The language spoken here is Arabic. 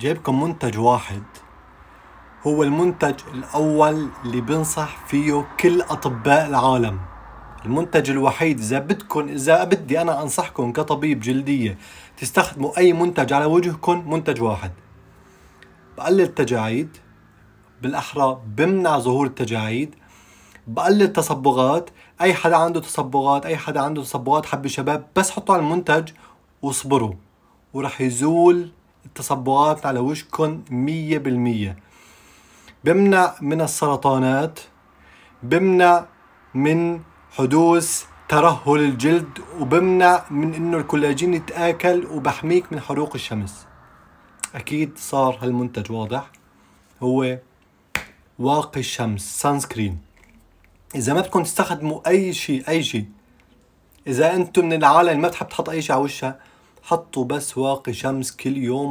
جايبكم منتج واحد هو المنتج الأول اللي بنصح فيه كل أطباء العالم المنتج الوحيد إذا بدكم إذا بدي أنا أنصحكم كطبيب جلدية تستخدموا أي منتج على وجهكم منتج واحد بقلل التجاعيد بالأحرى بمنع ظهور التجاعيد بقلل التصبغات أي حدا عنده تصبغات أي حدا عنده تصبغات حب شباب بس حطوا على المنتج واصبروا ورح يزول التصبغات على وشكم مية بالمية بمنع من السرطانات بمنع من حدوث ترهل الجلد وبمنع من انه الكولاجين يتاكل وبحميك من حروق الشمس اكيد صار هالمنتج واضح هو واقي الشمس سان سكرين اذا ما بدكم تستخدموا اي شيء اي شيء اذا انتم من العالم ما بتحب تحط اي شيء على وشها حطوا بس واقي شمس كل يوم